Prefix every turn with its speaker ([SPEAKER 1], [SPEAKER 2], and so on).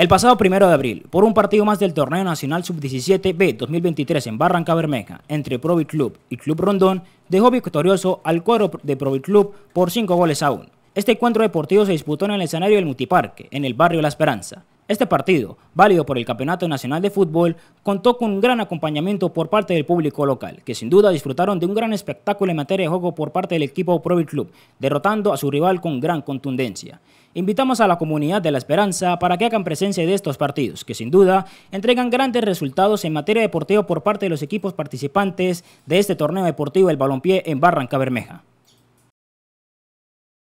[SPEAKER 1] El pasado primero de abril, por un partido más del Torneo Nacional Sub-17 B 2023 en Barranca Bermeja, entre Provi Club y Club Rondón, dejó victorioso al cuadro de Provi Club por 5 goles a 1. Este encuentro deportivo se disputó en el escenario del Multiparque, en el barrio La Esperanza. Este partido, válido por el Campeonato Nacional de Fútbol, contó con un gran acompañamiento por parte del público local, que sin duda disfrutaron de un gran espectáculo en materia de juego por parte del equipo Provi Club, derrotando a su rival con gran contundencia. Invitamos a la comunidad de La Esperanza para que hagan presencia de estos partidos, que sin duda entregan grandes resultados en materia deportiva por parte de los equipos participantes de este torneo deportivo El Balompié en Barranca Bermeja.